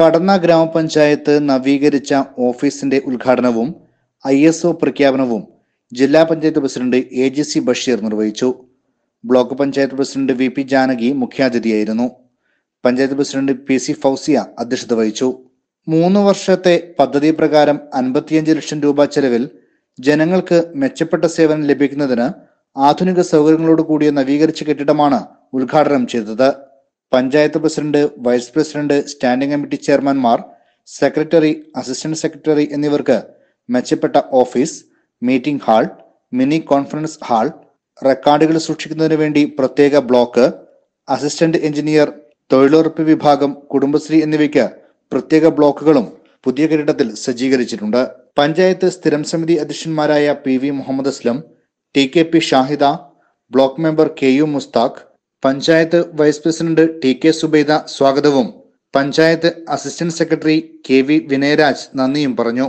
പടന്ന ഗ്രാമപഞ്ചായത്ത് നവീകരിച്ച ഓഫീസിന്റെ ഉദ്ഘാടനവും ഐ എസ് ഒ പ്രഖ്യാപനവും ജില്ലാ panchayat president A G C Basheer നിർവഹിച്ചു block panchayat president V P Janaki മുഖ്യാതിഥിയായിരുന്നു panchayat president P C Fauziya അധ്യക്ഷത വഹിച്ചു മൂന്ന് വർഷത്തെ പദ്ധതി പ്രകാരം അൻപത്തിയഞ്ച് ലക്ഷം രൂപ ചെലവിൽ ജനങ്ങൾക്ക് മെച്ചപ്പെട്ട സേവനം ലഭിക്കുന്നതിന് ആധുനിക സൗകര്യങ്ങളോട് കൂടിയ നവീകരിച്ച കെട്ടിടമാണ് ഉദ്ഘാടനം ചെയ്തത് panchayat president vice president standing committee ചെയർമാൻമാർ സെക്രട്ടറി അസിസ്റ്റന്റ് സെക്രട്ടറി എന്നിവർക്ക് മെച്ചപ്പെട്ട office meeting hall mini conference hall റെക്കോർഡുകൾ സൂക്ഷിക്കുന്നതിന് വേണ്ടി പ്രത്യേക ബ്ലോക്ക് അസിസ്റ്റന്റ് എഞ്ചിനീയർ തൊഴിലുറപ്പ് വിഭാഗം കുടുംബശ്രീ എന്നിവയ്ക്ക് പ്രത്യേക ബ്ലോക്കുകളും പുതിയ കെട്ടിടത്തിൽ സജ്ജീകരിച്ചിട്ടുണ്ട് പഞ്ചായത്ത് സ്ഥിരം സമിതി അധ്യക്ഷന്മാരായ P V Muhammad Aslam T K P Shahida block member K U Mushtaq panchayat vice president T K Subaida സ്വാഗതവും panchayat assistant secretary K V Vinayaraj നന്ദിയും പറഞ്ഞു